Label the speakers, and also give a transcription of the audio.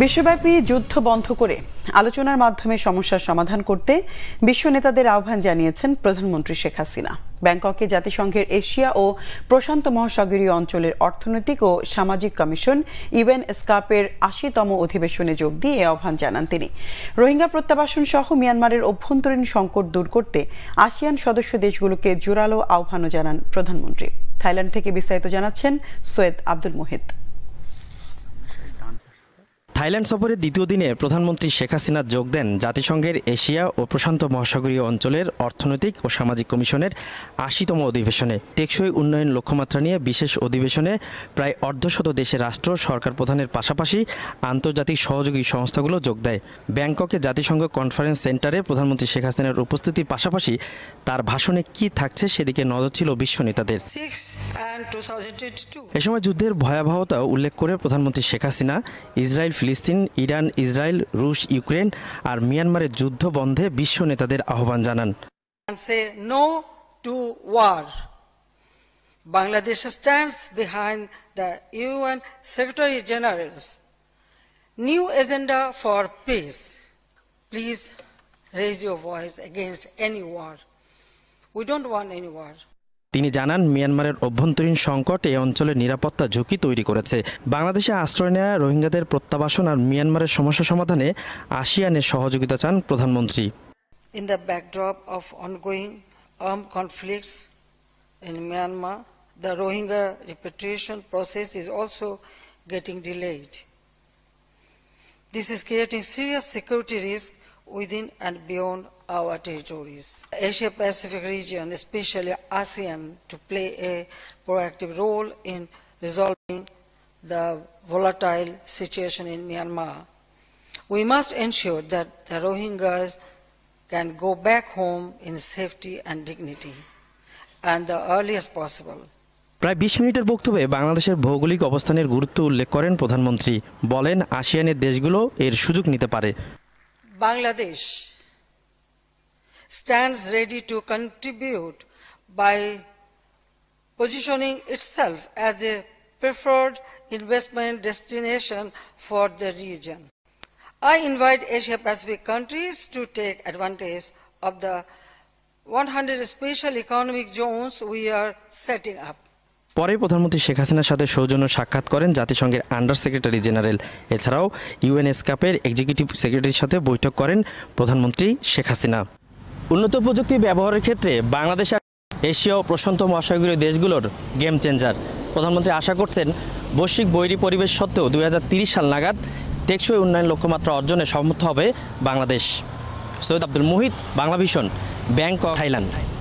Speaker 1: বিশ্বব্যাপী যুদ্ধ বন্ধ করে আলোচনার মাধ্যমে সমস্যার সমাধান করতে বিশ্ব নেতাদের আহ্বান জানিয়েছেন প্রধানমন্ত্রী শেখ হাসিনা ব্যাংককে জাতিসংঘের এশিয়া ও প্রশান্ত মহাসাগরীয় অঞ্চলের অর্থনৈতিক ও সামাজিক কমিশন ইভেন স্কাপের আশিতম অধিবেশনে যোগ দিয়ে এ আহ্বান জানান তিনি রোহিঙ্গা প্রত্যাবাসন সহ মিয়ানমারের অভ্যন্তরীণ সংকট দূর করতে আসিয়ান সদস্য দেশগুলোকে জোরালো আহ্বানও জানান প্রধানমন্ত্রী থাইল্যান্ড থেকে বিস্তারিত জানাচ্ছেন সৈয়দ আব্দুল মোহিত
Speaker 2: থাইল্যান্ড সফরের দ্বিতীয় দিনে প্রধানমন্ত্রী শেখ হাসিনা যোগ দেন জাতিসংঘের এশিয়া ও প্রশান্ত মহাসাগরীয় অঞ্চলের অর্থনৈতিক ও সামাজিক কমিশনের আশিতম অধিবেশনে টেকসই উন্নয়ন লক্ষ্যমাত্রা নিয়ে বিশেষ অধিবেশনে প্রায় অর্ধশত দেশে রাষ্ট্র সরকার প্রধানের পাশাপাশি আন্তর্জাতিক সহযোগী সংস্থাগুলো যোগ দেয় ব্যাংককে জাতিসংঘ কনফারেন্স সেন্টারে প্রধানমন্ত্রী শেখ হাসিনার উপস্থিতির পাশাপাশি তার ভাষণে কি থাকছে সেদিকে নজর ছিল বিশ্ব নেতাদের এ সময় যুদ্ধের ভয়াবহতা উল্লেখ করে প্রধানমন্ত্রী শেখ হাসিনা ইসরায়েল ফিলিস্তিন ইরান ইসরায়েল রুশ ইউক্রেন আর মিয়ানমারের যুদ্ধ বন্ধে বিশ্ব নেতাদের আহ্বান জানান
Speaker 3: Bangladesh stands behind the UN secretary general's new agenda for peace. Please raise your voice against any war. We don't want any war.
Speaker 2: তিনি জানান মিয়ানমারের অভ্যন্তরীণ সংকট এই অঞ্চলে নিরাপত্তা ঝুঁকি তৈরি করেছে বাংলাদেশে আশ্রয় নেওয়া রোহিঙ্গাদের প্রত্যাবাসন আর মিয়ানমারের সমস্যা সমাধানে আসিয়ানে সহযোগিতা চান প্রধানমন্ত্রী
Speaker 3: in the backdrop of ongoing arm conflicts in Myanmar the Rohingya repatriation process is also getting delayed this is creating serious security risk within and beyond our territories. Asia Pacific region, especially ASEAN, to play a proactive role in resolving the volatile situation in Myanmar. We must ensure that the Rohingyas can go back home in safety and dignity, and the earliest possible.
Speaker 2: প্রায় বিশ মিনিটের বক্তব্যে বাংলাদেশের ভৌগোলিক অবস্থানের গুরুত্ব উল্লেখ করেন প্রধানমন্ত্রী বলেন আসিয়ানের দেশগুলো এর সুযোগ নিতে পারে
Speaker 3: Bangladesh stands ready to contribute by positioning itself as a preferred investment destination for the region. I invite Asia-Pacific countries to take advantage of the 100 special economic zones we are setting up.
Speaker 2: পরে প্রধানমন্ত্রী শেখ হাসিনার সাথে সৌজন্য সাক্ষাৎ করেন জাতিসংঘের under secretary general এছাড়াও ইউএনএসকাপের executive সেক্রেটারির সাথে বৈঠক করেন প্রধানমন্ত্রী শেখ হাসিনা উন্নত প্রযুক্তি ব্যবহারের ক্ষেত্রে বাংলাদেশ এশিয়া ও প্রশান্ত মহাসাগরীয় দেশগুলোর গেম চেঞ্জার প্রধানমন্ত্রী আশা করছেন বৈশ্বিক বৈরী পরিবেশ সত্ত্বেও দুই সাল নাগাদ টেকসই উন্নয়ন লক্ষ্যমাত্রা অর্জনে সম্মত হবে Bangladesh Syed Abdul Muhith Bangla bank
Speaker 3: Bangkok Thailand